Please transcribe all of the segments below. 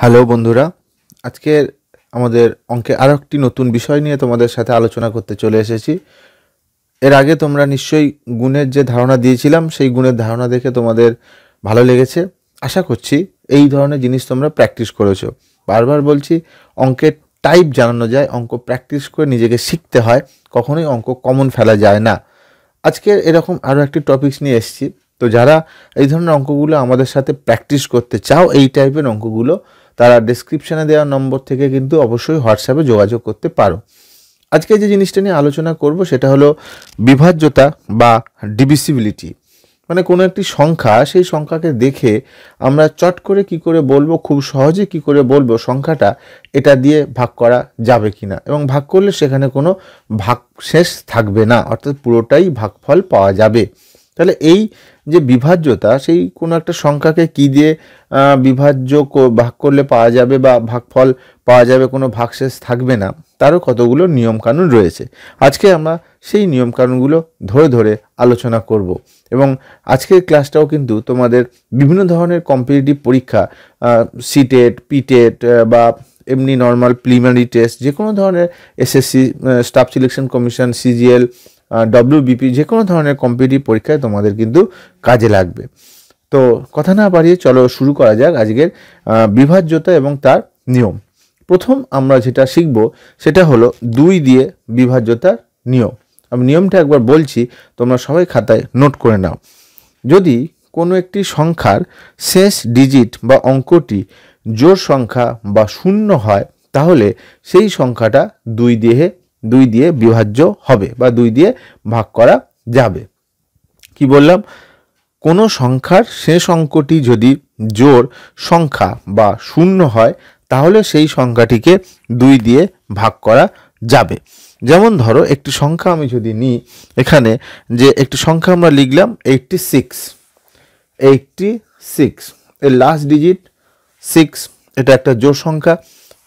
Hello বন্ধুরা আজকের আমাদের অঙ্কে আরও একটি নতুন বিষয় নিয়ে তোমাদের সাথে আলোচনা করতে চলে এসেছি এর আগে তোমরা নিশ্চয়ই গুণের যে ধারণা দিয়েছিলাম সেই গুণের ধারণা দেখে তোমাদের ভালো লেগেছে আশা করছি এই ধরনের জিনিস তোমরা প্র্যাকটিস করেছ বারবার বলছি অঙ্কের টাইপ জানানো যায় অঙ্ক প্র্যাকটিস করে নিজেকে শিখতে হয় কখনোই অঙ্ক কমন ফেলা যায় না আজকের এরকম আরও একটি টপিকস নিয়ে এসেছি তো যারা এই ধরনের অঙ্কগুলো আমাদের সাথে প্র্যাকটিস করতে চাও এই টাইপের অঙ্কগুলো তারা ডিসক্রিপশানে দেওয়া নম্বর থেকে কিন্তু অবশ্যই হোয়াটসঅ্যাপে যোগাযোগ করতে পারো আজকে যে জিনিসটা নিয়ে আলোচনা করব সেটা হলো বিভাজ্যতা বা ডিভিসিবিলিটি মানে কোনো একটি সংখ্যা সেই সংখ্যাকে দেখে আমরা চট করে কি করে বলবো খুব সহজে কি করে বলবো সংখ্যাটা এটা দিয়ে ভাগ করা যাবে কি না এবং ভাগ করলে সেখানে কোনো ভাগ শেষ থাকবে না অর্থাৎ পুরোটাই ভাগফল পাওয়া যাবে তাহলে এই যে বিভাজ্যতা সেই কোনো একটা সংখ্যাকে কি দিয়ে বিভাজ্য ভাগ করলে পাওয়া যাবে বা ভাগফল পাওয়া যাবে কোনো ভাগশেষ থাকবে না তারও কতগুলো নিয়মকানুন রয়েছে আজকে আমরা সেই নিয়মকানুনগুলো ধরে ধরে আলোচনা করব এবং আজকের ক্লাসটাও কিন্তু তোমাদের বিভিন্ন ধরনের কম্পিটিটিভ পরীক্ষা সিটেট পিটেট বা এমনি নর্মাল প্রিলিমিনারি টেস্ট যে কোনো ধরনের SSC staff selection commission CGL WBP যে কোনো ধরনের কম্পিটিভ পরীক্ষায় তোমাদের কিন্তু কাজে লাগবে তো কথা না বাড়িয়ে চলো শুরু করা যাক আজকের বিভাজ্যতা এবং তার নিয়ম প্রথম আমরা যেটা শিখব সেটা হলো দুই দিয়ে বিভাজ্যতার নিয়ম আমি নিয়মটা একবার বলছি তোমরা সবাই খাতায় নোট করে নাও যদি কোনো একটি সংখ্যার শেষ ডিজিট বা অঙ্কটি জোর সংখ্যা বা শূন্য হয় তাহলে সেই সংখ্যাটা দুই দিয়ে দুই দিয়ে বিভাজ্য হবে বা দুই দিয়ে ভাগ করা যাবে কি বললাম কোনো সংখ্যার শেষ অঙ্কটি যদি জোর সংখ্যা বা শূন্য হয় তাহলে সেই সংখ্যাটিকে দুই দিয়ে ভাগ করা যাবে যেমন ধরো একটি সংখ্যা আমি যদি নিই এখানে যে একটি সংখ্যা আমরা লিখলাম এইটটি সিক্স এইটটি সিক্স এর লাস্ট ডিজিট সিক্স এটা একটা জোর সংখ্যা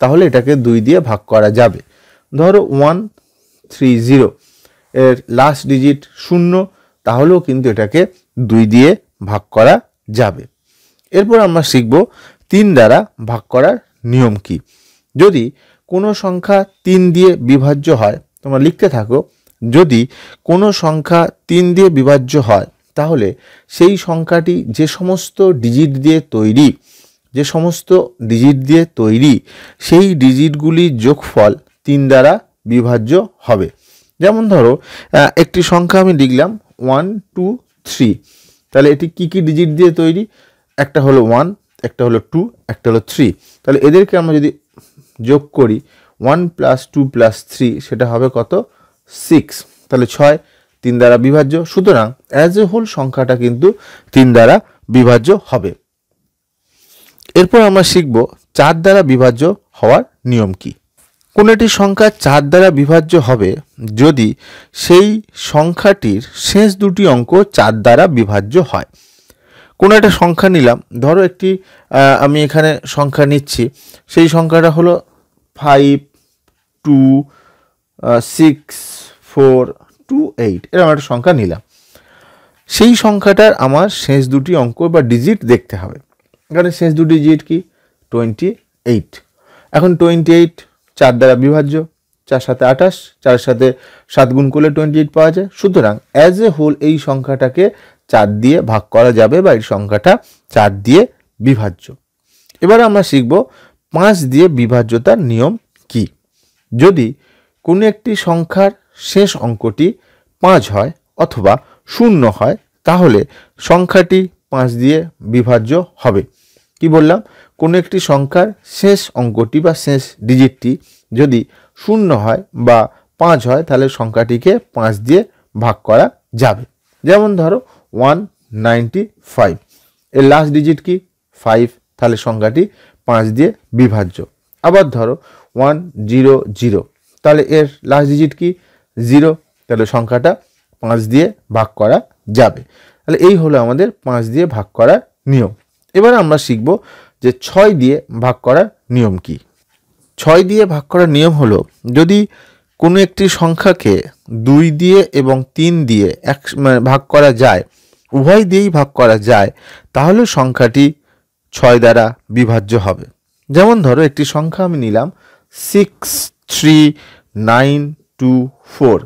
তাহলে এটাকে দুই দিয়ে ভাগ করা যাবে ধরো ওয়ান থ্রি জিরো এর লাস্ট ডিজিট শূন্য তাহলেও কিন্তু এটাকে দুই দিয়ে ভাগ করা যাবে এরপর আমরা শিখব তিন দ্বারা ভাগ করার নিয়ম কি যদি কোনো সংখ্যা তিন দিয়ে বিভাজ্য হয় তোমরা লিখতে থাকো যদি কোনো সংখ্যা তিন দিয়ে বিভাজ্য হয় তাহলে সেই সংখ্যাটি যে সমস্ত ডিজিট দিয়ে তৈরি যে সমস্ত ডিজিট দিয়ে তৈরি সেই ডিজিটগুলির যোগফল তিন দ্বারা বিভাজ্য হবে যেমন ধরো একটি সংখ্যা আমি লিখলাম ওয়ান টু থ্রি তাহলে এটি কি কি ডিজিট দিয়ে তৈরি একটা হলো ওয়ান একটা হলো টু একটা হলো থ্রি তাহলে এদেরকে আমরা যদি যোগ করি one plus two plus three সেটা হবে কত সিক্স তাহলে ছয় তিন দ্বারা বিভাজ্য সুতরাং অ্যাজ এ হোল সংখ্যাটা কিন্তু তিন দ্বারা বিভাজ্য হবে এরপর আমরা শিখব চার দ্বারা বিভাজ্য হওয়ার নিয়ম কী কোনো একটি সংখ্যা চার দ্বারা বিভাজ্য হবে যদি সেই সংখ্যাটির শেষ দুটি অঙ্ক চার দ্বারা বিভাজ্য হয় কোনো একটা সংখ্যা নিলাম ধরো একটি আমি এখানে সংখ্যা নিচ্ছি সেই সংখ্যাটা হলো five two six four two eight এরকম একটা সংখ্যা নিলাম সেই সংখ্যাটার আমার শেষ দুটি অঙ্ক বা ডিজিট দেখতে হবে এখানে শেষ দুটি ডিজিট কি টোয়েন্টি এইট এখন টোয়েন্টি এইট চার দ্বারা বিভাজ্য চার সাথে আঠাশ চার সাথে সাত গুণ করলে টোয়েন্টি এইট পাওয়া যায় সুতরাং অ্যাজ এ হোল এই সংখ্যাটাকে চার দিয়ে ভাগ করা যাবে বা এই সংখ্যাটা চার দিয়ে বিভাজ্য এবার আমরা শিখব পাঁচ দিয়ে বিভাজ্যতার নিয়ম কি যদি কোনো একটি সংখ্যার শেষ অঙ্কটি পাঁচ হয় অথবা শূন্য হয় তাহলে সংখ্যাটি পাঁচ দিয়ে বিভাজ্য হবে কি বললাম কোনো একটি সংখ্যার শেষ অঙ্কটি বা শেষ ডিজিটটি যদি শূন্য হয় বা পাঁচ হয় তাহলে সংখ্যাটিকে পাঁচ দিয়ে ভাগ করা যাবে যেমন ধরো ওয়ান নাইনটি ফাইভ এর লাস্ট ডিজিট কি ফাইভ তাহলে সংখ্যাটি পাঁচ দিয়ে বিভাজ্য আবার ধরো ওয়ান জিরো জিরো তাহলে এর লাস্ট ডিজিট কি জিরো তাহলে সংখ্যাটা পাঁচ দিয়ে ভাগ করা যাবে তাহলে এই হলো আমাদের পাঁচ দিয়ে ভাগ করার নিয়ম এবার আমরা শিখব যে ছয় দিয়ে ভাগ করার নিয়ম কি ছয় দিয়ে ভাগ করার নিয়ম হলো যদি কোনো একটি সংখ্যাকে দুই দিয়ে এবং তিন দিয়ে এক মানে ভাগ করা যায় উভয় দিয়েই ভাগ করা যায় তাহলে সংখ্যাটি ছয় দ্বারা বিভাজ্য হবে যেমন ধরো একটি সংখ্যা আমি নিলাম six three nine two four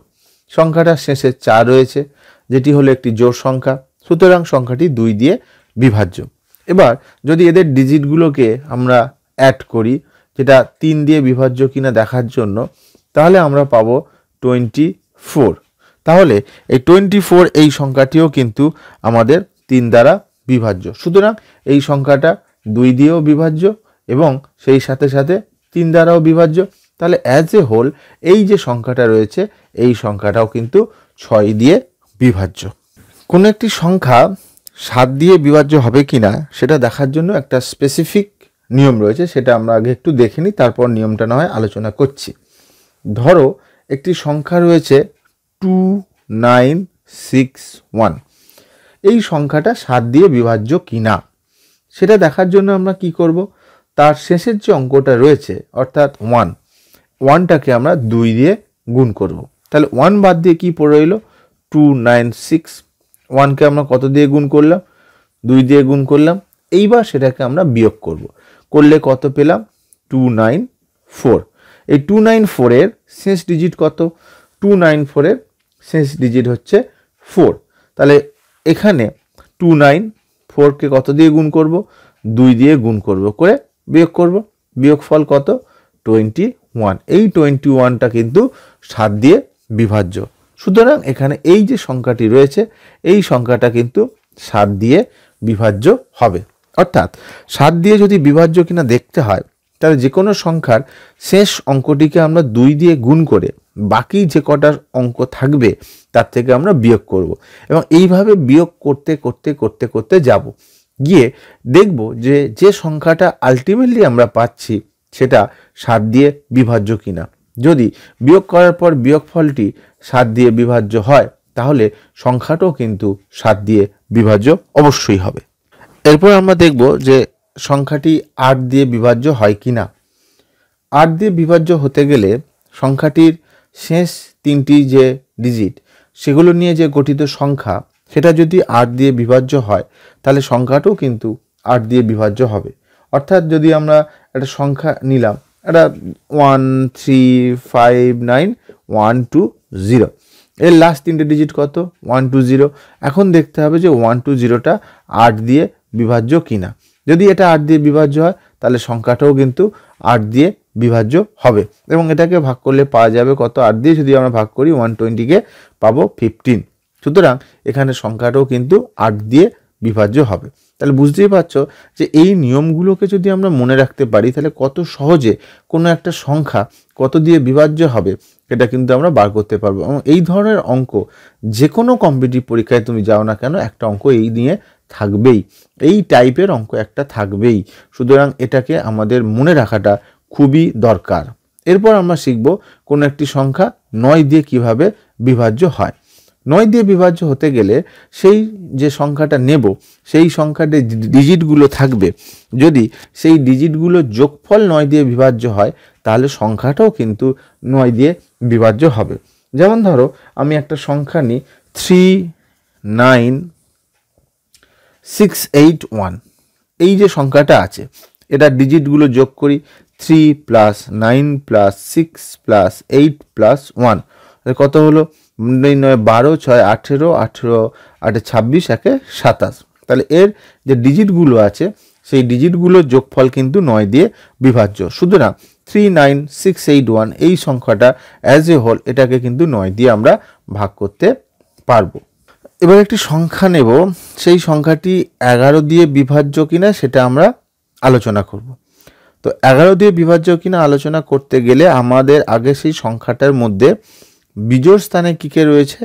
সংখ্যাটা শেষে চার রয়েছে যেটি হলো একটি জোর সংখ্যা সুতরাং সংখ্যাটি দুই দিয়ে বিভাজ্য এবার যদি এদের ডিজিটগুলোকে আমরা অ্যাড করি যেটা তিন দিয়ে বিভাজ্য কিনা দেখার জন্য তাহলে আমরা পাবো টোয়েন্টি ফোর তাহলে এই টোয়েন্টি ফোর এই সংখ্যাটিও কিন্তু আমাদের তিন দ্বারা বিভাজ্য সুতরাং এই সংখ্যাটা দুই দিয়েও বিভাজ্য এবং সেই সাথে সাথে তিন দ্বারাও বিভাজ্য তাহলে অ্যাজ এ হোল এই যে সংখ্যাটা রয়েছে এই সংখ্যাটাও কিন্তু ছয় দিয়ে বিভাজ্য কোনো একটি সংখ্যা স্বাদ দিয়ে বিভাজ্য হবে কি না সেটা দেখার জন্য একটা স্পেসিফিক নিয়ম রয়েছে সেটা আমরা আগে একটু দেখে নিই তারপর নিয়মটা না হয় আলোচনা করছি ধরো একটি সংখ্যা রয়েছে টু নাইন সিক্স ওয়ান এই সংখ্যাটা সাত দিয়ে বিভাজ্য কি না সেটা দেখার জন্য আমরা কি করব তার শেষের যে অঙ্কটা রয়েছে অর্থাৎ ওয়ান ওয়ানটাকে আমরা দুই দিয়ে গুণ করব তাহলে ওয়ান বাদ দিয়ে কি পড়ে রইল টু নাইন সিক্স ওয়ানকে আমরা কত দিয়ে গুণ করলাম দুই দিয়ে গুণ করলাম এইবার সেটাকে আমরা বিয়োগ করব। করলে কত পেলাম টু নাইন ফোর এই টু নাইন ফোরের শেষ ডিজিট কত টু নাইন ফোরের শেষ ডিজিট হচ্ছে ফোর তাহলে এখানে টু নাইন ফোরকে কত দিয়ে গুণ করব দুই দিয়ে গুণ করব করে বিয়োগ করব বিয়োগ ফল কত টোয়েন্টি ওয়ান এই টোয়েন্টি ওয়ানটা কিন্তু সাত দিয়ে বিভাজ্য সুতরাং এখানে এই যে সংখ্যাটি রয়েছে এই সংখ্যাটা কিন্তু সাত দিয়ে বিভাজ্য হবে অর্থাৎ সাত দিয়ে যদি বিভাজ্য কিনা দেখতে হয় তাহলে যে কোনো সংখ্যার শেষ অঙ্কটিকে আমরা দুই দিয়ে গুণ করে বাকি যে কটার অঙ্ক থাকবে তার থেকে আমরা বিয়োগ করব। এবং এইভাবে বিয়োগ করতে করতে করতে করতে যাব গিয়ে দেখব যে যে সংখ্যাটা আলটিমেটলি আমরা পাচ্ছি সেটা সাত দিয়ে বিভাজ্য কিনা যদি বিয়োগ করার পর বিয়োগফলটি সাত দিয়ে বিভাজ্য হয় তাহলে সংখ্যাটাও কিন্তু সাত দিয়ে বিভাজ্য অবশ্যই হবে এরপর আমরা দেখব যে সংখ্যাটি আট দিয়ে বিভাজ্য হয় কি না আট দিয়ে বিভাজ্য হতে গেলে সংখ্যাটির শেষ তিনটি যে ডিজিট সেগুলো নিয়ে যে গঠিত সংখ্যা সেটা যদি আট দিয়ে বিভাজ্য হয় তাহলে সংখ্যাটাও কিন্তু আট দিয়ে বিভাজ্য হবে অর্থাৎ যদি আমরা একটা সংখ্যা নিলাম এটা one three five nine one two zero এর লাস্ট তিনটে ডিজিট কত ওয়ান টু জিরো এখন দেখতে হবে যে ওয়ান টু জিরোটা আট দিয়ে বিভাজ্য কিনা যদি এটা আট দিয়ে বিভাজ্য হয় তাহলে সংখ্যাটাও কিন্তু আট দিয়ে বিভাজ্য হবে এবং এটাকে ভাগ করলে পাওয়া যাবে কত আট দিয়ে যদি আমরা ভাগ করি ওয়ান টোয়েন্টিকে পাবো ফিফটিন সুতরাং এখানে সংখ্যাটাও কিন্তু আট দিয়ে বিভাজ্য হবে তাহলে বুঝতেই পারছো যে এই নিয়মগুলোকে যদি আমরা মনে রাখতে পারি তাহলে কত সহজে কোনো একটা সংখ্যা কত দিয়ে বিভাজ্য হবে এটা কিন্তু আমরা বার করতে পারবো এবং এই ধরনের অঙ্ক যে কোনো কম্পিটিভ পরীক্ষায় তুমি যাও না কেন একটা অঙ্ক এই নিয়ে থাকবেই এই টাইপের অঙ্ক একটা থাকবেই সুতরাং এটাকে আমাদের মনে রাখাটা খুবই দরকার এরপর আমরা শিখব কোনো একটি সংখ্যা নয় দিয়ে কিভাবে বিভাজ্য হয় নয় দিয়ে বিভাজ্য হতে গেলে সেই যে সংখ্যাটা নেব সেই সংখ্যাটা ডিজিটগুলো থাকবে যদি সেই ডিজিটগুলো যোগফল নয় দিয়ে বিভাজ্য হয় তাহলে সংখ্যাটাও কিন্তু নয় দিয়ে বিভাজ্য হবে যেমন ধরো আমি একটা সংখ্যা নিই three nine six eight one এই যে সংখ্যাটা আছে এটা ডিজিটগুলো যোগ করি three plus nine plus six plus eight plus one কত হলো নয় বারো ছয় আঠেরো আঠেরো আটে ছাব্বিশ একে সাতাশ তাহলে এর যে ডিজিটগুলো আছে সেই ডিজিটগুলোর যোগফল কিন্তু নয় দিয়ে বিভাজ্য সুতরাং three nine six eight one এই সংখ্যাটা অ্যাজ এ হোল এটাকে কিন্তু নয় দিয়ে আমরা ভাগ করতে পারবো এবার একটি সংখ্যা নেব সেই সংখ্যাটি এগারো দিয়ে বিভাজ্য কিনা সেটা আমরা আলোচনা করব তো এগারো দিয়ে বিভাজ্য কিনা আলোচনা করতে গেলে আমাদের আগে সেই সংখ্যাটার মধ্যে বিজোর স্থানে কী কে রয়েছে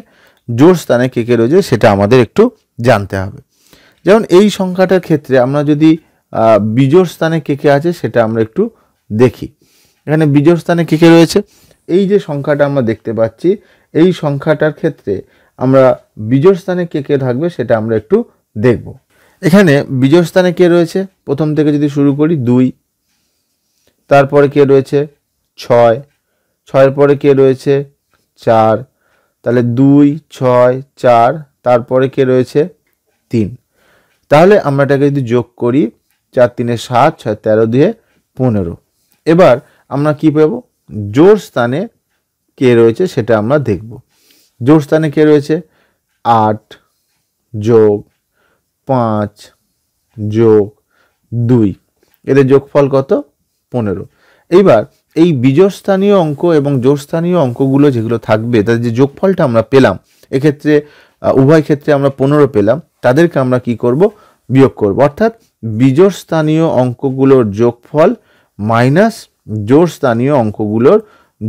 জোর স্থানে কে কে রয়েছে সেটা আমাদের একটু জানতে হবে যেমন এই সংখ্যাটার ক্ষেত্রে আমরা যদি বিজোর স্থানে কে কে আছে সেটা আমরা একটু দেখি এখানে বিজোর স্থানে কে কে রয়েছে এই যে সংখ্যাটা আমরা দেখতে পাচ্ছি এই সংখ্যাটার ক্ষেত্রে আমরা বিজোর স্থানে কে কে থাকবে সেটা আমরা একটু দেখব এখানে বিজোর স্থানে কে রয়েছে প্রথম থেকে যদি শুরু করি দুই তারপরে কে রয়েছে ছয় ছয়ের পরে কে রয়েছে চার তাহলে দুই ছয় চার তারপরে কে রয়েছে তিন তাহলে আমরা এটাকে যদি যোগ করি চার তিনে সাত ছয় তেরো দিয়ে পনেরো এবার আমরা কি পাবো জোর স্থানে কে রয়েছে সেটা আমরা দেখব জোর স্থানে কে রয়েছে আট যোগ পাঁচ যোগ দুই এদের যোগফল কত পনেরো এইবার এই বীজস্থানীয় অঙ্ক এবং জোরস্থানীয় অঙ্কগুলো যেগুলো থাকবে তাদের যে যোগফলটা আমরা পেলাম এক্ষেত্রে উভয় ক্ষেত্রে আমরা পনেরো পেলাম তাদেরকে আমরা কি করব বিয়োগ করব অর্থাৎ বীজস্থানীয় অঙ্কগুলোর যোগফল মাইনাস জোরস্থানীয় অঙ্কগুলোর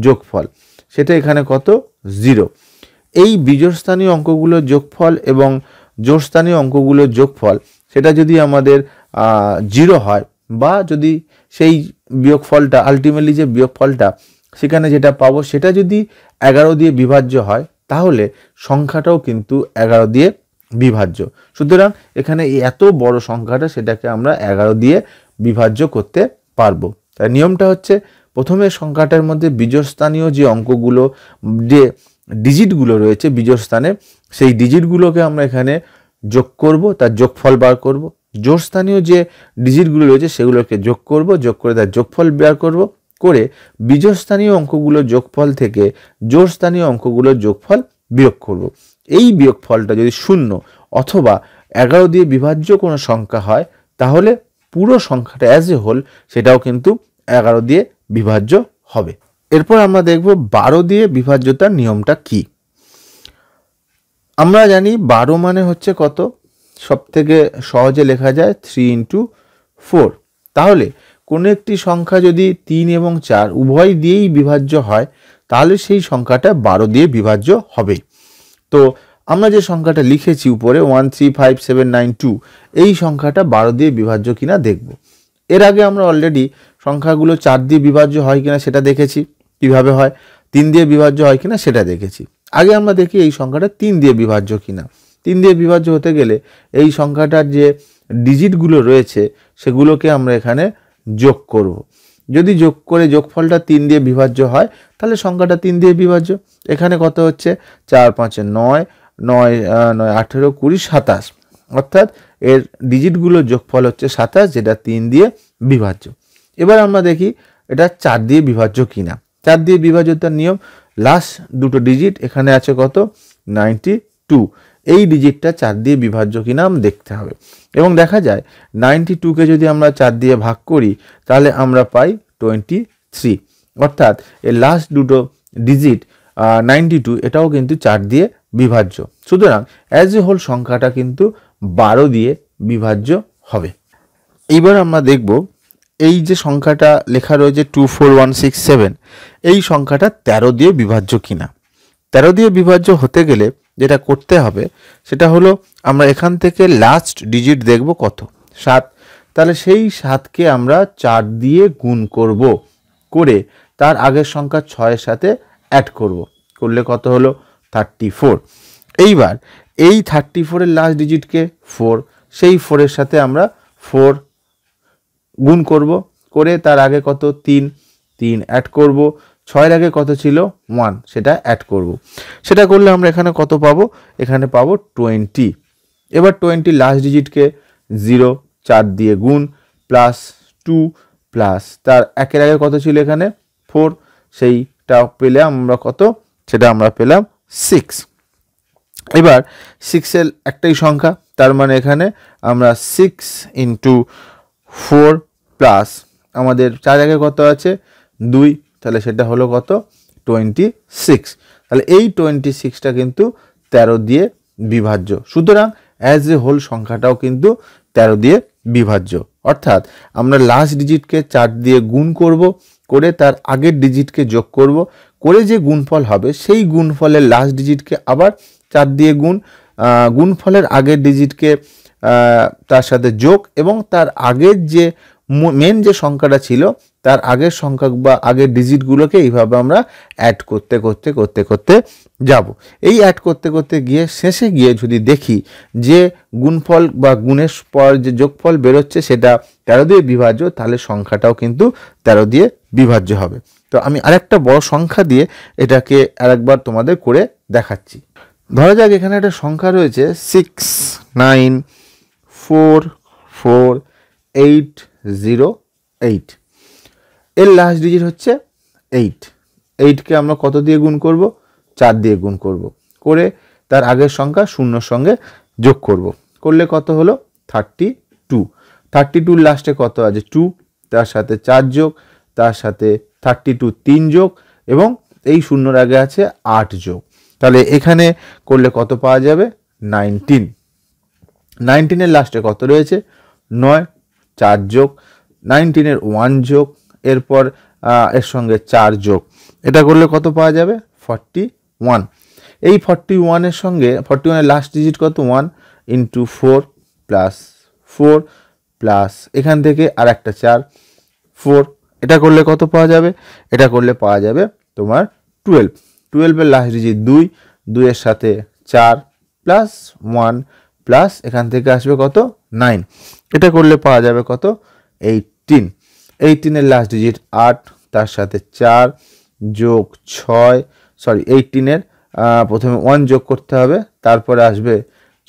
যোগফল সেটা এখানে কত জিরো এই বীজস্থানীয় অঙ্কগুলোর যোগফল এবং জোরস্থানীয় অঙ্কগুলোর যোগফল সেটা যদি আমাদের জিরো হয় বা যদি সেই বিয়োগ ফলটা আলটিমেটলি যে বিয়োগ ফলটা সেখানে যেটা পাবো সেটা যদি এগারো দিয়ে বিভাজ্য হয় তাহলে সংখ্যাটাও কিন্তু এগারো দিয়ে বিভাজ্য সুতরাং এখানে এত বড় সংখ্যাটা সেটাকে আমরা এগারো দিয়ে বিভাজ্য করতে পারবো তাই নিয়মটা হচ্ছে প্রথমে সংখ্যাটার মধ্যে বীজস্থানীয় যে অঙ্কগুলো যে ডিজিটগুলো রয়েছে বীজস্থানে সেই ডিজিটগুলোকে আমরা এখানে যোগ করব তার যোগফল বার করব জোরস্থানীয় যে ডিজিটগুলো রয়েছে সেগুলোকে যোগ করব যোগ করে তার যোগফল বের করব করে বীজস্থানীয় অঙ্কগুলো যোগফল থেকে জোরস্থানীয় অঙ্কগুলোর যোগফল বিয়োগ করব। এই বিয়োগ ফলটা যদি শূন্য অথবা এগারো দিয়ে বিভাজ্য কোনো সংখ্যা হয় তাহলে পুরো সংখ্যাটা অ্যাজ এ হোল সেটাও কিন্তু এগারো দিয়ে বিভাজ্য হবে এরপর আমরা দেখব বারো দিয়ে বিভাজ্যতার নিয়মটা কি আমরা জানি বারো মানে হচ্ছে কত সব থেকে সহজে লেখা যায় থ্রি ইন্টু ফোর তাহলে কোনো একটি সংখ্যা যদি তিন এবং চার উভয় দিয়েই বিভাজ্য হয় তাহলে সেই সংখ্যাটা বারো দিয়ে বিভাজ্য হবে তো আমরা যে সংখ্যাটা লিখেছি উপরে one three five seven nine two এই সংখ্যাটা বারো দিয়ে বিভাজ্য কিনা দেখব এর আগে আমরা অলরেডি সংখ্যাগুলো চার দিয়ে বিভাজ্য হয় কিনা সেটা দেখেছি কীভাবে হয় তিন দিয়ে বিভাজ্য হয় কিনা সেটা দেখেছি আগে আমরা দেখি এই সংখ্যাটা তিন দিয়ে বিভাজ্য কিনা তিন দিয়ে বিভাজ্য হতে গেলে এই সংখ্যাটার যে ডিজিটগুলো রয়েছে সেগুলোকে আমরা এখানে যোগ করব। যদি যোগ করে যোগফলটা তিন দিয়ে বিভাজ্য হয় তাহলে সংখ্যাটা তিন দিয়ে বিভাজ্য এখানে কত হচ্ছে চার পাঁচে নয় নয় নয় আঠেরো কুড়ি সাতাশ অর্থাৎ এর ডিজিটগুলো যোগফল হচ্ছে সাতাশ যেটা তিন দিয়ে বিভাজ্য এবার আমরা দেখি এটা চার দিয়ে বিভাজ্য কিনা চার দিয়ে বিভাজ্যতার নিয়ম লাস্ট দুটো ডিজিট এখানে আছে কত নাইনটি টু এই ডিজিটটা চার দিয়ে বিভাজ্য কিনা দেখতে হবে এবং দেখা যায় নাইনটি টুকে যদি আমরা চার দিয়ে ভাগ করি তাহলে আমরা পাই টোয়েন্টি থ্রি অর্থাৎ এ লাস্ট দুটো ডিজিট নাইনটি টু এটাও কিন্তু চার দিয়ে বিভাজ্য সুতরাং অ্যাজ এ হোল সংখ্যাটা কিন্তু বারো দিয়ে বিভাজ্য হবে এবার আমরা দেখব এই যে সংখ্যাটা লেখা রয়েছে two four one six seven এই সংখ্যাটা তেরো দিয়ে বিভাজ্য কিনা তেরো দিয়ে বিভাজ্য হতে গেলে যেটা করতে হবে সেটা হলো আমরা এখান থেকে লাস্ট ডিজিট দেখব কত সাত তাহলে সেই সাতকে আমরা চার দিয়ে গুণ করব করে তার আগের সংখ্যা ছয়ের সাথে অ্যাড করব করলে কত হলো থার্টি ফোর এইবার এই থার্টি ফোরের লাস্ট ডিজিটকে ফোর সেই ফোরের সাথে আমরা ফোর গুণ করব করে তার আগে কত তিন তিন অ্যাড করব ছয়ের আগে কত ছিল ওয়ান সেটা অ্যাড করব। সেটা করলে আমরা এখানে কত পাবো এখানে পাবো টোয়েন্টি এবার টোয়েন্টি লাস্ট ডিজিটকে জিরো চার দিয়ে গুণ প্লাস টু প্লাস তার একের আগে কত ছিল এখানে ফোর সেইটা পেলে আমরা কত সেটা আমরা পেলাম সিক্স এবার সিক্সের একটাই সংখ্যা তার মানে এখানে আমরা সিক্স ইন্টু ফোর প্লাস আমাদের চার আগে কত আছে দুই তাহলে সেটা হলো কত টোয়েন্টি সিক্স তাহলে এই টোয়েন্টি সিক্সটা কিন্তু তেরো দিয়ে বিভাজ্য সুতরাং অ্যাজ এ হোল সংখ্যাটাও কিন্তু তেরো দিয়ে বিভাজ্য অর্থাৎ আমরা লাস্ট ডিজিটকে চার দিয়ে গুণ করব করে তার আগের ডিজিটকে যোগ করব করে যে গুণফল হবে সেই গুণফলের লাস্ট ডিজিটকে আবার চার দিয়ে গুণ গুণফলের আগের ডিজিটকে তার সাথে যোগ এবং তার আগের যে মেন যে সংখ্যাটা ছিল তার আগের সংখ্যা বা আগের ডিজিটগুলোকে এইভাবে আমরা অ্যাড করতে করতে করতে করতে যাব এই অ্যাড করতে করতে গিয়ে শেষে গিয়ে যদি দেখি যে গুণফল বা গুণের পর যে যোগফল বেরোচ্ছে সেটা তেরো দিয়ে বিভাজ্য তাহলে সংখ্যাটাও কিন্তু তেরো দিয়ে বিভাজ্য হবে তো আমি আরেকটা বড় সংখ্যা দিয়ে এটাকে আরেকবার তোমাদের করে দেখাচ্ছি ধরা যাক এখানে একটা সংখ্যা রয়েছে six nine four four eight zero eight এর লাস্ট ডিজিট হচ্ছে এইট এইটকে আমরা কত দিয়ে গুণ করব চার দিয়ে গুণ করব করে তার আগের সংখ্যা শূন্যর সঙ্গে যোগ করব করলে কত হলো থার্টি টু থার্টি টুর লাস্টে কত আছে টু তার সাথে চার যোগ তার সাথে থার্টি টু তিন যোগ এবং এই শূন্যর আগে আছে আট যোগ তাহলে এখানে করলে কত পাওয়া যাবে নাইনটিন নাইনটিনের লাস্টে কত রয়েছে নয় চার যোগ নাইনটিনের ওয়ান যোগ এরপর এর সঙ্গে চার যোগ এটা করলে কত পাওয়া যাবে ফর্টি ওয়ান এই ফর্টি ওয়ানের সঙ্গে ফর্টি ওয়ানের লাস্ট ডিজিট কত one into four plus four plus এখান থেকে আর একটা চার ফোর এটা করলে কত পাওয়া যাবে এটা করলে পাওয়া যাবে তোমার টুয়েলভ টুয়েলভের লাস্ট ডিজিট দুই দুইয়ের সাথে চার প্লাস ওয়ান প্লাস এখান থেকে আসবে কত নাইন এটা করলে পাওয়া যাবে কত এইটিন এইটিনের লাস্ট ডিজিট আট তার সাথে চার যোগ ছয় সরি এইটিনের প্রথমে ওয়ান যোগ করতে হবে তারপরে আসবে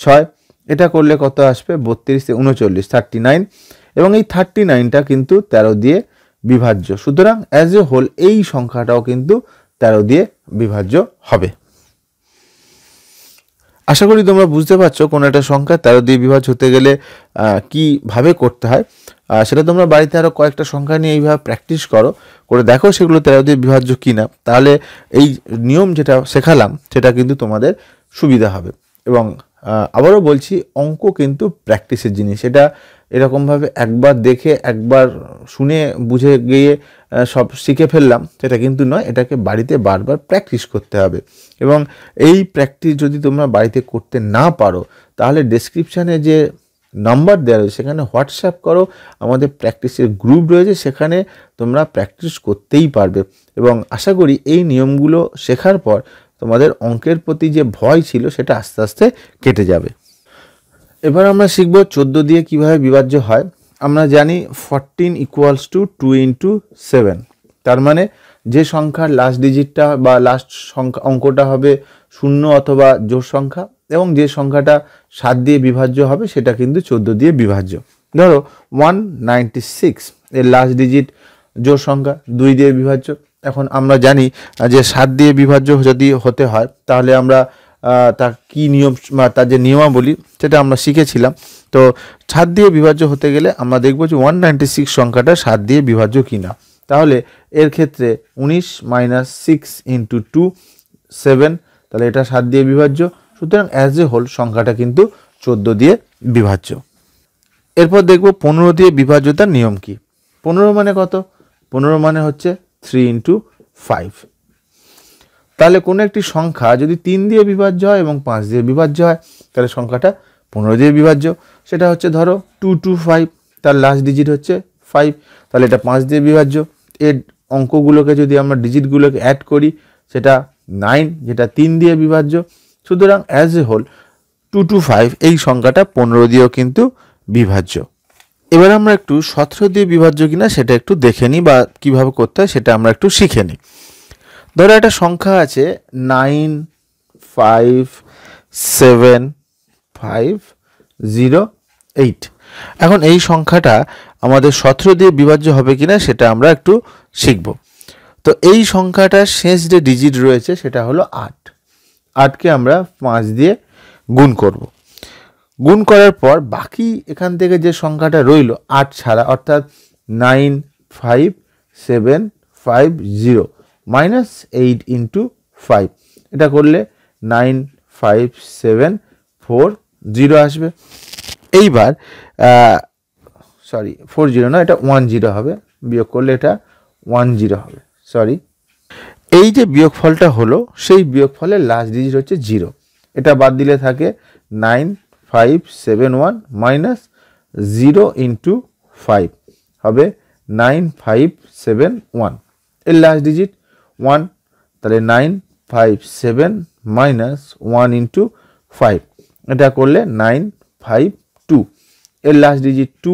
ছয় এটা করলে কত আসবে বত্রিশে উনচল্লিশ থার্টি নাইন এবং এই থার্টি নাইনটা কিন্তু তেরো দিয়ে বিভাজ্য সুতরাং অ্যাজ এ হোল এই সংখ্যাটাও কিন্তু তেরো দিয়ে বিভাজ্য হবে আশা করি তোমরা বুঝতে পারছো কোনো একটা সংখ্যা তেরো দিয়ে বিভাজ হতে গেলে কীভাবে করতে হয় সেটা তোমরা বাড়িতে আরও কয়েকটা সংখ্যা নিয়ে এইভাবে প্র্যাকটিস করো করে দেখো সেগুলো তেরো দিয়ে বিভাজ্য কি না তাহলে এই নিয়ম যেটা শেখালাম সেটা কিন্তু তোমাদের সুবিধা হবে এবং আবারও বলছি অঙ্ক কিন্তু প্র্যাকটিসের জিনিস এটা এরকমভাবে একবার দেখে একবার শুনে বুঝে গিয়ে সব শিখে ফেললাম সেটা কিন্তু নয় এটাকে বাড়িতে বারবার প্র্যাকটিস করতে হবে এবং এই প্র্যাকটিস যদি তোমরা বাড়িতে করতে না পারো তাহলে ডেসক্রিপশানে যে নাম্বার দেওয়া রয়েছে সেখানে হোয়াটসঅ্যাপ করো আমাদের প্র্যাকটিসের গ্রুপ রয়েছে সেখানে তোমরা প্র্যাকটিস করতেই পারবে এবং আশা করি এই নিয়মগুলো শেখার পর তোমাদের অঙ্কের প্রতি যে ভয় ছিল সেটা আস্তে আস্তে কেটে যাবে এবার আমরা শিখব চোদ্দো দিয়ে কিভাবে বিভাজ্য হয় আমরা জানি fourteen equals to two into seven তার মানে যে সংখ্যার লাস্ট ডিজিটটা বা লাস্ট সংখ্যা অঙ্কটা হবে শূন্য অথবা জোর সংখ্যা এবং যে সংখ্যাটা সাত দিয়ে বিভাজ্য হবে সেটা কিন্তু চোদ্দো দিয়ে বিভাজ্য ধরো ওয়ান নাইনটি সিক্স এর লাস্ট ডিজিট জোর সংখ্যা দুই দিয়ে বিভাজ্য এখন আমরা জানি যে সাত দিয়ে বিভাজ্য যদি হতে হয় তাহলে আমরা তা কি নিয়ম বা তার যে নিয়মাবলী সেটা আমরা শিখেছিলাম তো সাত দিয়ে বিভাজ্য হতে গেলে আমরা দেখব যে ওয়ান নাইনটি সিক্স সংখ্যাটা সাত দিয়ে বিভাজ্য কিনা তাহলে এর ক্ষেত্রে উনিশ minus six into two seven তাহলে এটা সাত দিয়ে বিভাজ্য সুতরাং অ্যাজ এ হোল সংখ্যাটা কিন্তু চোদ্দো দিয়ে বিভাজ্য এরপর দেখব পনেরো দিয়ে বিভাজ্যতার নিয়ম কি পনেরো মানে কত পনেরো মানে হচ্ছে থ্রি ইন্টু ফাইভ তাহলে কোনো একটি সংখ্যা যদি তিন দিয়ে বিভাজ্য হয় এবং পাঁচ দিয়ে বিভাজ্য হয় তাহলে সংখ্যাটা পনেরো দিয়ে বিভাজ্য সেটা হচ্ছে ধরো টু টু ফাইভ তার লাস্ট ডিজিট হচ্ছে ফাইভ তাহলে এটা পাঁচ দিয়ে বিভাজ্য এর অঙ্কগুলোকে যদি আমরা ডিজিটগুলোকে অ্যাড করি সেটা নাইন যেটা তিন দিয়ে বিভাজ্য সুতরাং as a whole two two five এই সংখ্যাটা পনেরো দিয়েও কিন্তু বিভাজ্য এবার আমরা একটু সতেরো দিয়ে বিভাজ্য কিনা সেটা একটু দেখে নিই বা কীভাবে করতে হয় সেটা আমরা একটু শিখে নিই ধরো একটা সংখ্যা আছে nine five seven five zero eight এখন এই সংখ্যাটা আমাদের সতেরো দিয়ে বিভাজ্য হবে কিনা সেটা আমরা একটু শিখব তো এই সংখ্যাটার শেষ যে ডিজিট রয়েছে সেটা হলো আট আটকে আমরা পাঁচ দিয়ে গুণ করব। গুণ করার পর বাকি এখান থেকে যে সংখ্যাটা রইল আট ছাড়া অর্থাৎ nine five seven five zero minus eight into five এটা করলে nine five seven four zero আসবে এইবার সরি ফোর জিরো না এটা ওয়ান জিরো হবে বিয়োগ করলে এটা ওয়ান জিরো হবে সরি এই যে বিয়োগফলটা হলো সেই বিয়োগফলের লাস্ট ডিজিট হচ্ছে জিরো এটা বাদ দিলে থাকে nine five seven one minus zero into five হবে নাইন ফাইভ সেভেন ওয়ান এর লাস্ট ডিজিট ওয়ান তাহলে nine five seven minus one into five এটা করলে নাইন ফাইভ টু এর লাস্ট ডিজিট টু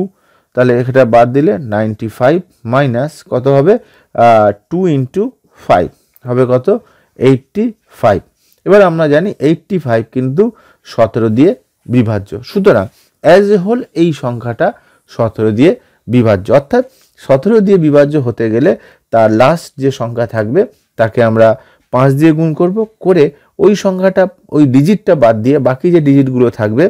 তাহলে এটা বাদ দিলে নাইনটি ফাইভ মাইনাস কত হবে টু ইন্টু ফাইভ হবে কত এইটটি ফাইভ এবার আমরা জানি এইটটি ফাইভ কিন্তু সতেরো দিয়ে বিভাজ্য সুতরাং অ্যাজ এ হোল এই সংখ্যাটা সতেরো দিয়ে বিভাজ্য অর্থাৎ সতেরো দিয়ে বিভাজ্য হতে গেলে তার লাস্ট যে সংখ্যা থাকবে তাকে আমরা পাঁচ দিয়ে গুণ করব করে ওই সংখ্যাটা ওই ডিজিটটা বাদ দিয়ে বাকি যে ডিজিটগুলো থাকবে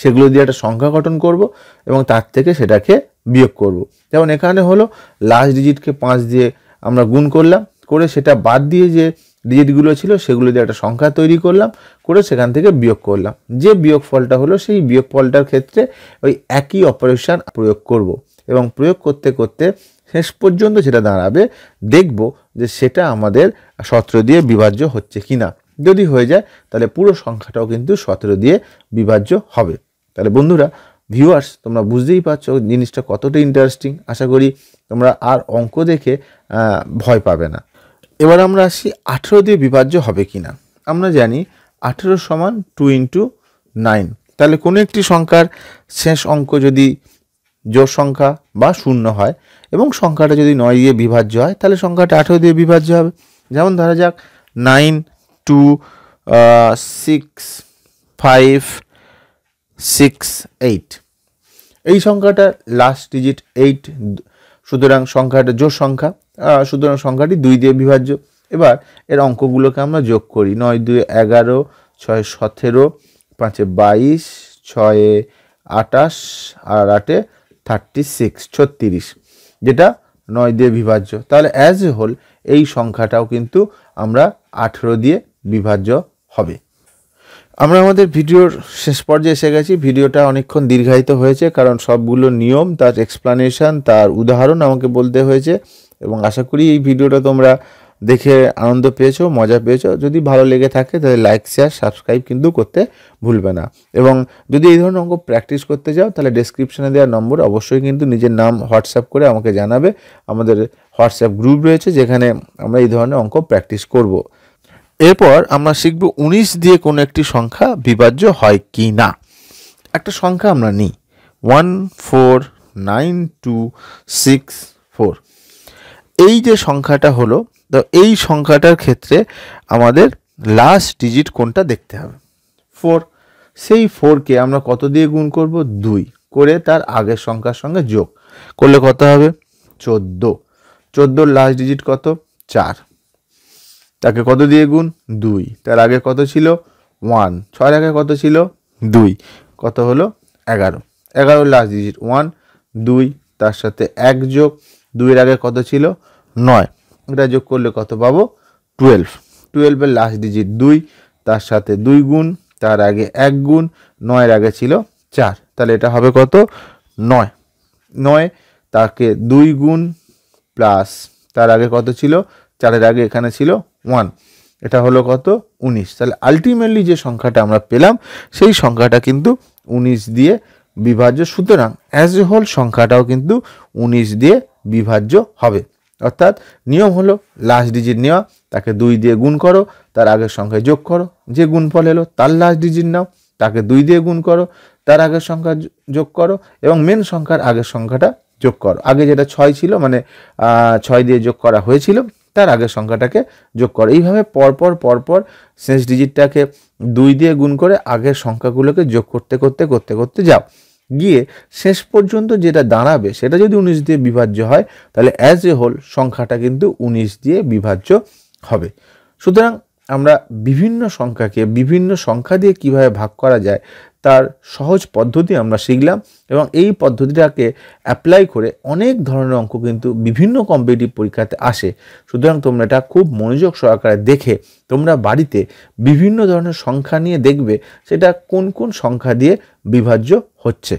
সেগুলো দিয়ে একটা সংখ্যা গঠন করব এবং তার থেকে সেটাকে বিয়োগ করব। যেমন এখানে হলো লাস্ট ডিজিটকে পাঁচ দিয়ে আমরা গুণ করলাম করে সেটা বাদ দিয়ে যে ডিজিটগুলো ছিল সেগুলো দিয়ে একটা সংখ্যা তৈরি করলাম করে সেখান থেকে বিয়োগ করলাম যে বিয়োগ ফলটা হলো সেই বিয়োগ ফলটার ক্ষেত্রে ওই একই অপারেশান প্রয়োগ করব। এবং প্রয়োগ করতে করতে শেষ পর্যন্ত সেটা দাঁড়াবে দেখব যে সেটা আমাদের সতেরো দিয়ে বিভাজ্য হচ্ছে কি না যদি হয়ে যায় তাহলে পুরো সংখ্যাটাও কিন্তু সতেরো দিয়ে বিভাজ্য হবে তাহলে বন্ধুরা ভিউয়ার্স তোমরা বুঝতেই পারছো জিনিসটা কতটা ইন্টারেস্টিং আশা করি তোমরা আর অঙ্ক দেখে ভয় পাবে না এবার আমরা আসি আঠেরো দিয়ে বিভাজ্য হবে কি না আমরা জানি আঠেরো সমান টু ইন্টু নাইন তাহলে কোনো একটি সংখ্যার শেষ অঙ্ক যদি জোর সংখ্যা বা শূন্য হয় এবং সংখ্যাটা যদি নয় দিয়ে বিভাজ্য হয় তাহলে সংখ্যাটা আঠেরো দিয়ে বিভাজ্য হবে যেমন ধরা যাক nine two six five six eight এই সংখ্যাটা লাস্ট ডিজিট এইট সুতরাং সংখ্যাটা জোর সংখ্যা সুতরাং সংখ্যাটি দুই দিয়ে বিভাজ্য এবার এর অঙ্কগুলোকে আমরা যোগ করি নয় দুই এগারো ছয় সতেরো পাঁচে বাইশ ছয়ে আটাশ আর আটে থার্টি সিক্স ছত্রিশ যেটা নয় দিয়ে বিভাজ্য তাহলে অ্যাজ এ হোল এই সংখ্যাটাও কিন্তু আমরা আঠেরো দিয়ে বিভাজ্য হবে আমরা আমাদের ভিডিওর শেষ পর্যায়ে এসে গেছি ভিডিওটা অনেকক্ষণ দীর্ঘায়িত হয়েছে কারণ সবগুলো নিয়ম তার এক্সপ্লানেশান তার উদাহরণ আমাকে বলতে হয়েছে এবং আশা করি এই ভিডিওটা তোমরা দেখে আনন্দ পেয়েছো মজা পেয়েছো যদি ভালো লেগে থাকে তাহলে লাইক শেয়ার সাবস্ক্রাইব কিন্তু করতে ভুলবে না এবং যদি এই ধরনের অঙ্ক প্র্যাকটিস করতে যাও তাহলে ডিসক্রিপশানে দেওয়া নম্বর অবশ্যই কিন্তু নিজের নাম হোয়াটসঅ্যাপ করে আমাকে জানাবে আমাদের হোয়াটসঅ্যাপ গ্রুপ রয়েছে যেখানে আমরা এই ধরনের অঙ্ক প্র্যাকটিস করব। এরপর আমরা শিখব ১৯ দিয়ে কোনো একটি সংখ্যা বিভাজ্য হয় কি না একটা সংখ্যা আমরা নিই one four nine two six four এই যে সংখ্যাটা হলো তো এই সংখ্যাটার ক্ষেত্রে আমাদের লাস্ট ডিজিট কোনটা দেখতে হবে ফোর সেই ফোরকে আমরা কত দিয়ে গুণ করব দুই করে তার আগের সংখ্যার সঙ্গে যোগ করলে কত হবে চোদ্দ চোদ্দোর লাস্ট ডিজিট কত চার তাকে কত দিয়ে গুণ দুই তার আগে কত ছিল ওয়ান ছয়ের আগে কত ছিল দুই কত হলো এগারো এগারো লাস্ট ডিজিট ওয়ান দুই তার সাথে এক যোগ দুইয়ের আগে কত ছিল নয় এটা যোগ করলে কত পাবো টুয়েলভ টুয়েলভের লাস্ট ডিজিট দুই তার সাথে দুই গুণ তার আগে এক গুণ নয়ের আগে ছিল চার তাহলে এটা হবে কত নয় নয় তাকে দুই গুণ প্লাস তার আগে কত ছিল চারের আগে এখানে ছিল ওয়ান এটা হলো কত উনিশ তাহলে আলটিমেটলি যে সংখ্যাটা আমরা পেলাম সেই সংখ্যাটা কিন্তু উনিশ দিয়ে বিভাজ্য সুতরাং অ্যাজ এ হোল সংখ্যাটাও কিন্তু উনিশ দিয়ে বিভাজ্য হবে অর্থাৎ নিয়ম হলো লাস্ট ডিজিট নেওয়া তাকে দুই দিয়ে গুণ করো তার আগের সংখ্যায় যোগ করো যে গুণফল এলো তার লাস্ট ডিজিট নাও তাকে দুই দিয়ে গুণ করো তার আগের সংখ্যা যোগ করো এবং মেন সংখ্যার আগের সংখ্যাটা যোগ করো আগে যেটা ছয় ছিল মানে ছয় দিয়ে যোগ করা হয়েছিল তার আগের সংখ্যাটাকে যোগ করো এইভাবে পরপর পরপর শেষ ডিজিটটাকে দুই দিয়ে গুণ করে আগের সংখ্যাগুলোকে যোগ করতে করতে করতে করতে যাও গিয়ে শেষ পর্যন্ত যেটা দাঁড়াবে সেটা যদি উনিশ দিয়ে বিভাজ্য হয় তাহলে অ্যাজ এ হোল সংখ্যাটা কিন্তু উনিশ দিয়ে বিভাজ্য হবে সুতরাং আমরা বিভিন্ন সংখ্যাকে বিভিন্ন সংখ্যা দিয়ে কিভাবে ভাগ করা যায় তার সহজ পদ্ধতি আমরা শিখলাম এবং এই পদ্ধতিটাকে অ্যাপ্লাই করে অনেক ধরনের অঙ্ক কিন্তু বিভিন্ন কম্পিটিভ পরীক্ষাতে আসে সুতরাং তোমরা এটা খুব মনোযোগ সহকারে দেখে তোমরা বাড়িতে বিভিন্ন ধরনের সংখ্যা নিয়ে দেখবে সেটা কোন কোন সংখ্যা দিয়ে বিভাজ্য হচ্ছে